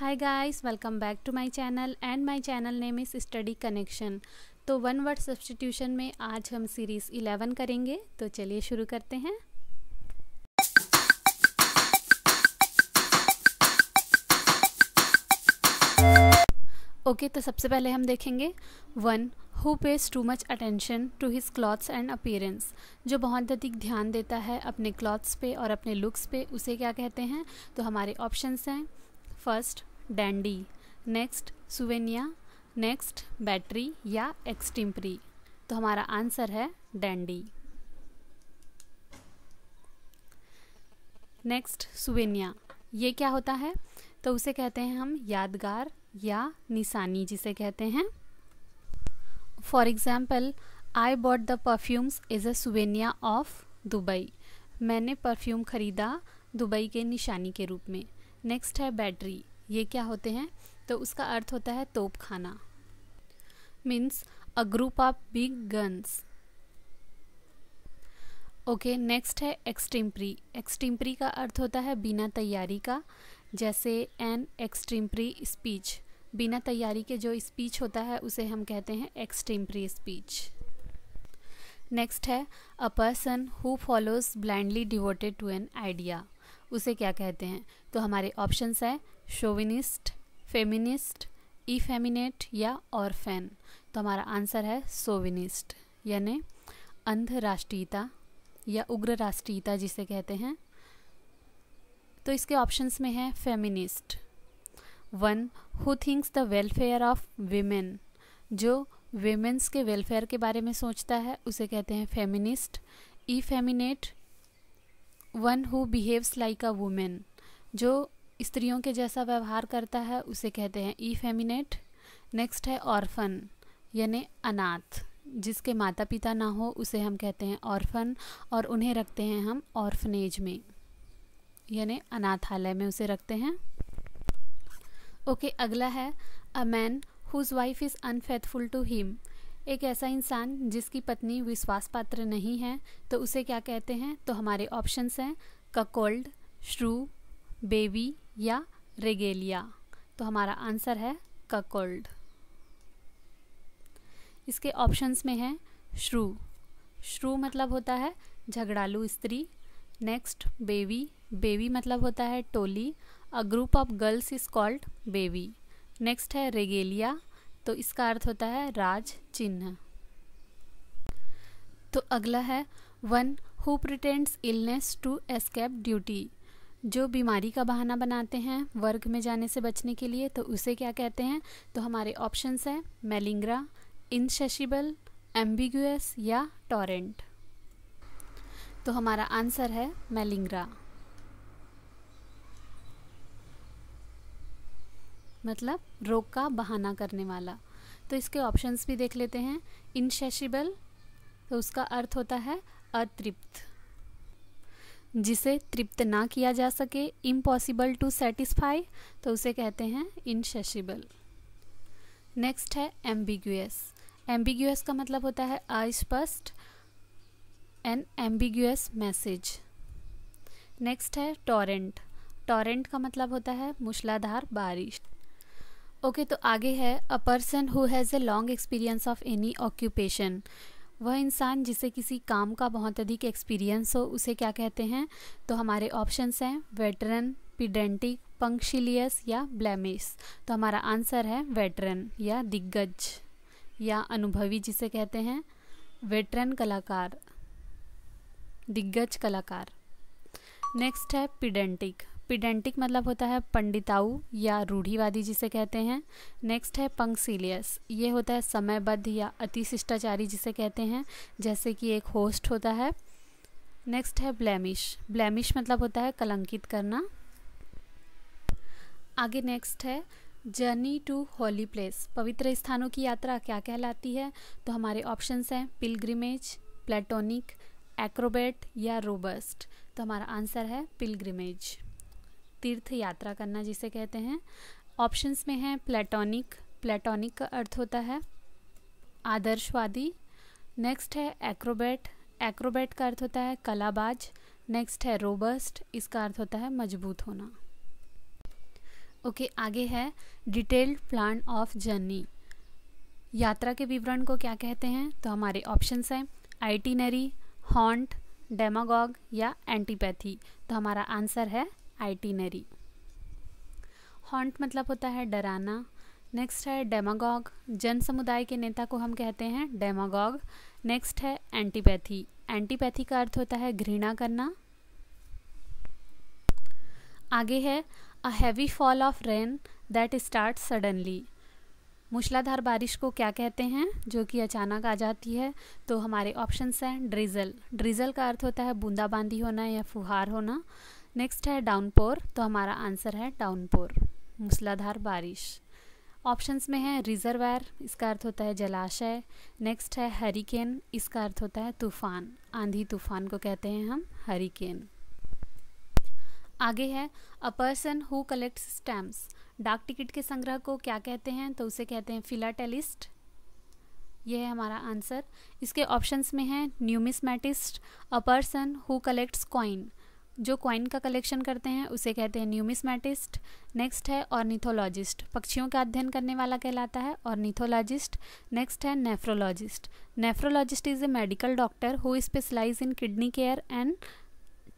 hi guys welcome back to my channel and my channel name is study connection तो one word substitution में आज हम series eleven करेंगे तो चलिए शुरू करते हैं ओके okay, तो सबसे पहले हम देखेंगे one who pays too much attention to his clothes and appearance जो बहुत अधिक ध्यान देता है अपने क्लॉथ्स पे और अपने लुक्स पे उसे क्या कहते हैं तो हमारे ऑप्शंस हैं first dandy next souvenir next battery या एक्सटिम्परी तो हमारा आंसर है डैंडी नेक्स्ट सुवेनिया ये क्या होता है तो उसे कहते हैं हम यादगार या निशानी जिसे कहते हैं for example I bought the perfumes is a souvenir of Dubai मैंने परफ्यूम ख़रीदा दुबई के निशानी के रूप में नेक्स्ट है बैटरी ये क्या होते हैं तो उसका अर्थ होता है तोपखाना means a group of big guns okay next है एक्सटिम्प्री एक्सटिम्प्री का अर्थ होता है बिना तैयारी का जैसे एन एक्सटिम्प्री स्पीच बिना तैयारी के जो स्पीच होता है उसे हम कहते हैं एक्सटिम्प्री स्पीच नेक्स्ट है a person who follows blindly devoted to an idea उसे क्या कहते हैं तो हमारे ऑप्शंस हैं शोविनिस्ट फेमिनिस्ट इफेमिनेट या ऑर्फेन तो हमारा आंसर है सोविनिस्ट यानी अंध राष्ट्रीयता या उग्र राष्ट्रीयता जिसे कहते हैं तो इसके ऑप्शंस में है feminist one who thinks the welfare of women जो वेमेंस के वेलफेयर के बारे में सोचता है उसे कहते हैं feminist effeminate one who behaves like a women जो स्त्रियों के जैसा व्यवहार करता है उसे कहते हैं ई फेमिनेट नेक्स्ट है ऑर्फन यानी अनाथ जिसके माता पिता ना हो उसे हम कहते हैं ऑर्फन और उन्हें रखते हैं हम ऑर्फनेज में यानी अनाथालय में उसे रखते हैं ओके okay, अगला है a man whose wife is unfaithful to him एक ऐसा इंसान जिसकी पत्नी विश्वास पात्र नहीं है तो उसे क्या कहते हैं तो हमारे ऑप्शंस हैं ककोल्ड श्रू बेबी या रेगेलिया तो हमारा आंसर है ककोल्ड इसके ऑप्शंस में है श्रू श्रू मतलब होता है झगड़ालू स्त्री नेक्स्ट बेबी बेबी मतलब होता है टोली a group of girls is called bevy next है रेगेलिया तो इसका अर्थ होता है राज चिन्ह तो अगला है one who pretends illness to escape duty जो बीमारी का बहाना बनाते हैं वर्ग में जाने से बचने के लिए तो उसे क्या कहते हैं तो हमारे ऑप्शंस हैं मेलिंग्रा इनशेशिबल एम्बिगुअस या टॉरेंट तो हमारा आंसर है मेलिंग्रा मतलब रोग का बहाना करने वाला तो इसके ऑप्शंस भी देख लेते हैं इनशेशिबल तो उसका अर्थ होता है अतृप्त जिसे तृप्त ना किया जा सके इम्पॉसिबल टू सेटिस्फाई तो उसे कहते हैं इनसेसिबल नेक्स्ट है एम्बिग्यूस एम्बिग्यूस का मतलब होता है अस्पष्ट एन एम्बिग्यूस मैसेज नेक्स्ट है टॉरेंट टॉरेंट का मतलब होता है मूसलाधार बारिश ओके okay, तो आगे है a person who has a long experience of any occupation वह इंसान जिसे किसी काम का बहुत अधिक एक्सपीरियंस हो उसे क्या कहते हैं तो हमारे ऑप्शंस हैं वेटरन पिडेंटिक पंक्शिलियस या ब्लैमिश तो हमारा आंसर है वेटरन या दिग्गज या अनुभवी जिसे कहते हैं वेटरन कलाकार दिग्गज कलाकार नेक्स्ट है पिडेंटिक पिडेंटिक मतलब होता है पंडिताऊ या रूढ़ीवादी जिसे कहते हैं नेक्स्ट है पंक्सीलियस ये होता है समयबद्ध या अति शिष्टाचारी जिसे कहते हैं जैसे कि एक होस्ट होता है नेक्स्ट है ब्लैमिश ब्लैमिश मतलब होता है कलंकित करना आगे नेक्स्ट है जर्नी टू होली प्लेस पवित्र स्थानों की यात्रा क्या कहलाती है तो हमारे ऑप्शंस हैं पिलग्रिमेज प्लेटोनिक एक्रोबेट या रोबस्ट तो हमारा आंसर है पिलग्रिमेज तीर्थ यात्रा करना जिसे कहते हैं ऑप्शंस में है प्लेटोनिक प्लेटोनिक का अर्थ होता है आदर्शवादी नेक्स्ट है एक्रोबैट एक्रोबैट का अर्थ होता है कलाबाज नेक्स्ट है रोबस्ट इसका अर्थ होता है मजबूत होना ओके okay, आगे है डिटेल्ड प्लान ऑफ जर्नी यात्रा के विवरण को क्या कहते हैं तो हमारे ऑप्शंस हैं आइटिनरी हॉन्ट डेमागॉग या एंटीपैथी तो हमारा आंसर है आइटिनरी हॉन्ट मतलब होता है डराना नेक्स्ट है डेमागॉग जन समुदाय के नेता को हम कहते हैं डेमागॉग नेक्स्ट है एंटीपैथी एंटीपैथी का अर्थ होता है घृणा करना आगे है a heavy fall of rain that start suddenly मूसलाधार बारिश को क्या कहते हैं जो कि अचानक आ जाती है तो हमारे ऑप्शंस हैं ड्रिजल ड्रिजल का अर्थ होता है बूंदाबांदी होना या फुहार होना नेक्स्ट है डाउनपोर तो हमारा आंसर है डाउनपोर मूसलाधार बारिश ऑप्शंस में है रिजर्वायर इसका अर्थ होता है जलाशय नेक्स्ट है हरिकेन इसका अर्थ होता है तूफान आंधी तूफान को कहते हैं हम हरिकेन आगे है a person who collects stamps डाक टिकट के संग्रह को क्या कहते हैं तो उसे कहते हैं फिलाटेलिस्ट यह है हमारा आंसर इसके ऑप्शंस में है numismatist a person who collects coin जो कॉइन का कलेक्शन करते हैं उसे कहते हैं न्यूमिसमेटिस्ट नेक्स्ट है ऑर्निथोलॉजिस्ट पक्षियों का अध्ययन करने वाला कहलाता है ऑर्निथोलॉजिस्ट नेक्स्ट है nephrologist nephrologist is a medical doctor who specialise in kidney care and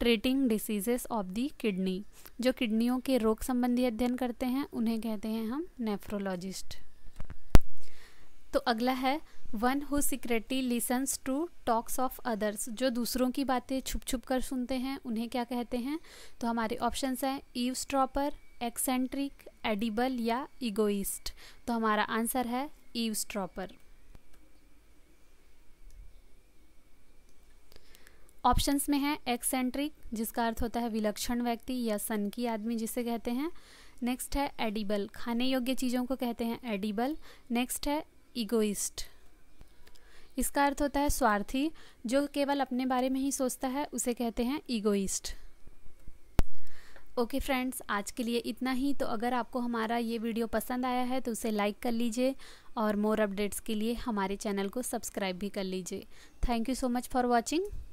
treating diseases of the kidney जो किडनियों के रोग संबंधी अध्ययन करते हैं उन्हें कहते हैं हम नेफ्रोलॉजिस्ट तो अगला है one who secretly listens to talks of others जो दूसरों की बातें छुप छुप कर सुनते हैं उन्हें क्या कहते हैं तो हमारे ऑप्शंस हैं ईव स्ट्रॉपर एक्सेंट्रिक एडिबल या इगोइस्ट तो हमारा आंसर है ईव स्ट्रॉपर ऑप्शंस में है एक्सेंट्रिक जिसका अर्थ होता है विलक्षण व्यक्ति या सन की आदमी जिसे कहते हैं नेक्स्ट है एडिबल खाने योग्य चीज़ों को कहते हैं एडिबल नेक्स्ट है इगोइस्ट इसका अर्थ होता है स्वार्थी जो केवल अपने बारे में ही सोचता है उसे कहते हैं ईगोइस्ट ओके फ्रेंड्स आज के लिए इतना ही तो अगर आपको हमारा ये वीडियो पसंद आया है तो उसे लाइक कर लीजिए और मोर अपडेट्स के लिए हमारे चैनल को सब्सक्राइब भी कर लीजिए thank you so much for watching